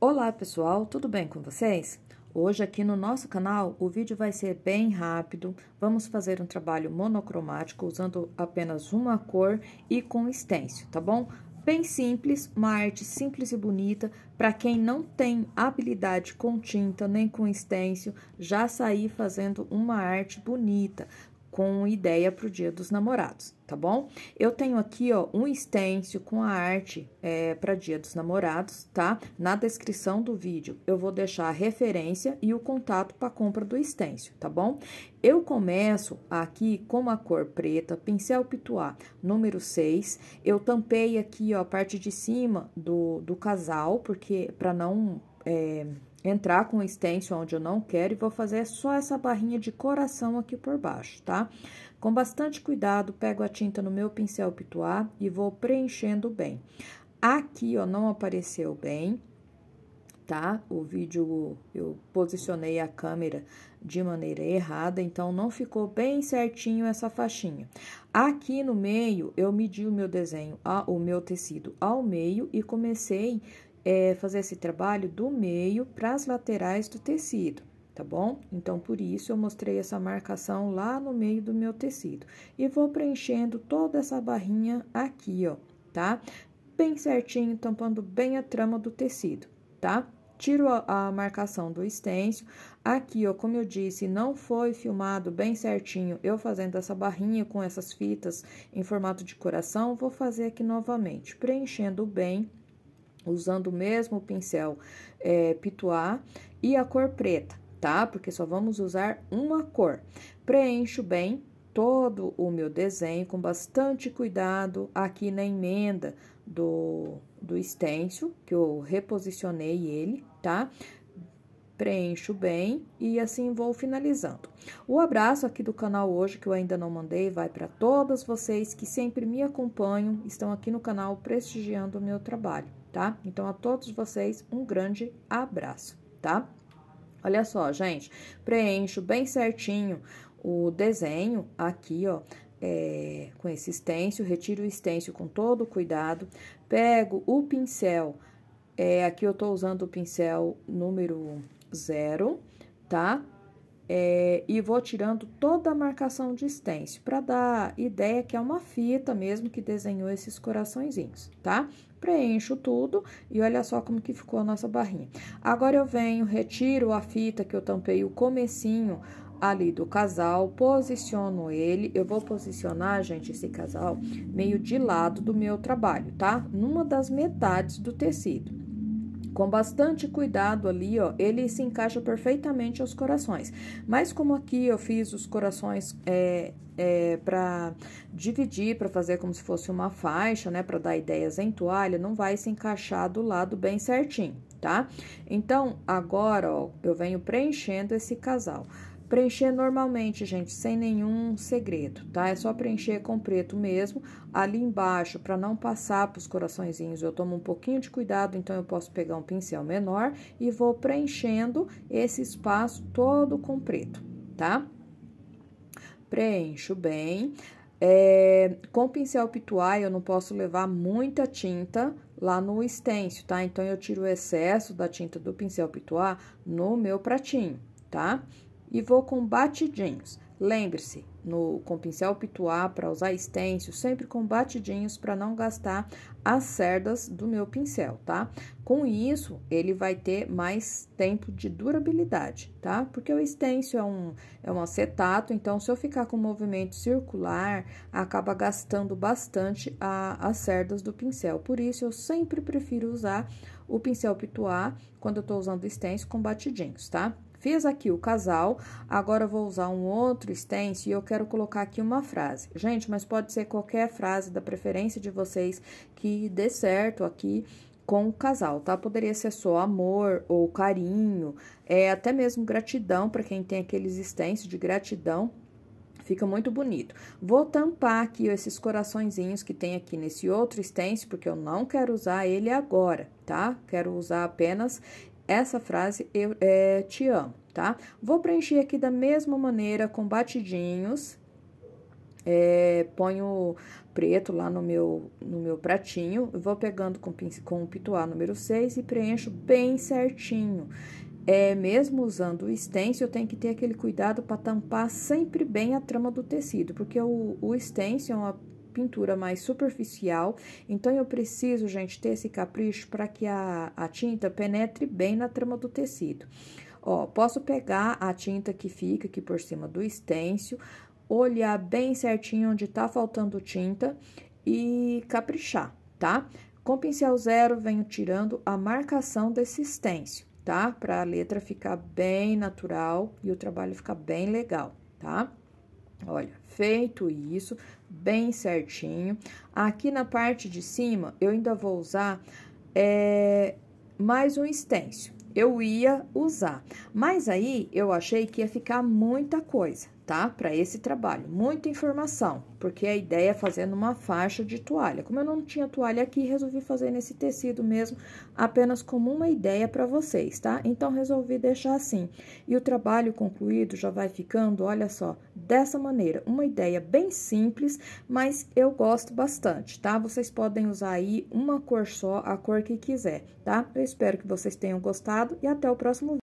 Olá pessoal, tudo bem com vocês? Hoje aqui no nosso canal o vídeo vai ser bem rápido, vamos fazer um trabalho monocromático usando apenas uma cor e com estêncil, tá bom? Bem simples, uma arte simples e bonita, para quem não tem habilidade com tinta nem com estêncil já sair fazendo uma arte bonita com ideia para o Dia dos Namorados, tá bom? Eu tenho aqui, ó, um stencil com a arte é, para Dia dos Namorados, tá? Na descrição do vídeo eu vou deixar a referência e o contato para compra do stencil, tá bom? Eu começo aqui com a cor preta, pincel pituá número 6. Eu tampei aqui, ó, a parte de cima do, do casal, porque para não... É, entrar com o stencil onde eu não quero e vou fazer só essa barrinha de coração aqui por baixo, tá? Com bastante cuidado, pego a tinta no meu pincel pituá e vou preenchendo bem. Aqui, ó, não apareceu bem, tá? O vídeo, eu posicionei a câmera de maneira errada, então não ficou bem certinho essa faixinha. Aqui no meio, eu medi o meu desenho, o meu tecido ao meio e comecei é, fazer esse trabalho do meio para as laterais do tecido, tá bom? Então, por isso, eu mostrei essa marcação lá no meio do meu tecido. E vou preenchendo toda essa barrinha aqui, ó, tá? Bem certinho, tampando bem a trama do tecido, tá? Tiro a, a marcação do estêncil. Aqui, ó, como eu disse, não foi filmado bem certinho eu fazendo essa barrinha com essas fitas em formato de coração. Vou fazer aqui novamente, preenchendo bem usando o mesmo pincel é, pituá e a cor preta, tá? Porque só vamos usar uma cor. Preencho bem todo o meu desenho com bastante cuidado aqui na emenda do, do stencil, que eu reposicionei ele, tá? preencho bem e assim vou finalizando. O abraço aqui do canal hoje, que eu ainda não mandei, vai para todas vocês que sempre me acompanham, estão aqui no canal prestigiando o meu trabalho tá? Então, a todos vocês, um grande abraço, tá? Olha só, gente, preencho bem certinho o desenho aqui, ó, é, com esse estêncil, retiro o estêncil com todo cuidado, pego o pincel, é, aqui eu tô usando o pincel número zero, tá? É, e vou tirando toda a marcação de stencil para dar ideia que é uma fita mesmo que desenhou esses coraçõezinhos, tá? Preencho tudo e olha só como que ficou a nossa barrinha. Agora eu venho, retiro a fita que eu tampei o comecinho ali do casal, posiciono ele. Eu vou posicionar, gente, esse casal meio de lado do meu trabalho, tá? Numa das metades do tecido. Com bastante cuidado ali, ó, ele se encaixa perfeitamente aos corações. Mas como aqui eu fiz os corações é, é, para dividir, para fazer como se fosse uma faixa, né, para dar ideias em toalha, não vai se encaixar do lado bem certinho, tá? Então, agora, ó, eu venho preenchendo esse casal. Preencher normalmente, gente, sem nenhum segredo, tá? É só preencher com preto mesmo. Ali embaixo, para não passar para os coraçõezinhos, eu tomo um pouquinho de cuidado, então eu posso pegar um pincel menor e vou preenchendo esse espaço todo com preto, tá? Preencho bem. É, com pincel pituai, eu não posso levar muita tinta lá no stencil, tá? Então, eu tiro o excesso da tinta do pincel pituá no meu pratinho, Tá? e vou com batidinhos. Lembre-se, no com pincel pituá para usar estêncil, sempre com batidinhos para não gastar as cerdas do meu pincel, tá? Com isso, ele vai ter mais tempo de durabilidade, tá? Porque o estêncil é um, é um acetato, então se eu ficar com movimento circular, acaba gastando bastante a, as cerdas do pincel. Por isso, eu sempre prefiro usar o pincel pituá quando eu tô usando estêncil com batidinhos, tá? Fiz aqui o casal, agora vou usar um outro stencil e eu quero colocar aqui uma frase. Gente, mas pode ser qualquer frase da preferência de vocês que dê certo aqui com o casal, tá? Poderia ser só amor ou carinho, é até mesmo gratidão para quem tem aqueles stencils de gratidão fica muito bonito. Vou tampar aqui esses coraçõezinhos que tem aqui nesse outro stencil, porque eu não quero usar ele agora, tá? Quero usar apenas essa frase eu é, te amo, tá? Vou preencher aqui da mesma maneira com batidinhos. É, ponho preto lá no meu, no meu pratinho, vou pegando com, com o pituá número 6 e preencho bem certinho. É, mesmo usando o stencil, eu tenho que ter aquele cuidado para tampar sempre bem a trama do tecido, porque o, o stencil é uma pintura mais superficial. Então, eu preciso, gente, ter esse capricho para que a, a tinta penetre bem na trama do tecido. Ó, posso pegar a tinta que fica aqui por cima do estêncil, olhar bem certinho onde tá faltando tinta e caprichar, tá? Com pincel zero, venho tirando a marcação desse estêncil, tá? Para a letra ficar bem natural e o trabalho ficar bem legal, tá? Olha, feito isso, bem certinho. Aqui na parte de cima, eu ainda vou usar é, mais um stencil. Eu ia usar, mas aí eu achei que ia ficar muita coisa, tá? Para esse trabalho, muita informação, porque a ideia é fazendo uma faixa de toalha. Como eu não tinha toalha aqui, resolvi fazer nesse tecido mesmo, apenas como uma ideia para vocês, tá? Então, resolvi deixar assim. E o trabalho concluído já vai ficando, olha só, dessa maneira. Uma ideia bem simples, mas eu gosto bastante, tá? Vocês podem usar aí uma cor só, a cor que quiser, tá? Eu espero que vocês tenham gostado e até o próximo vídeo.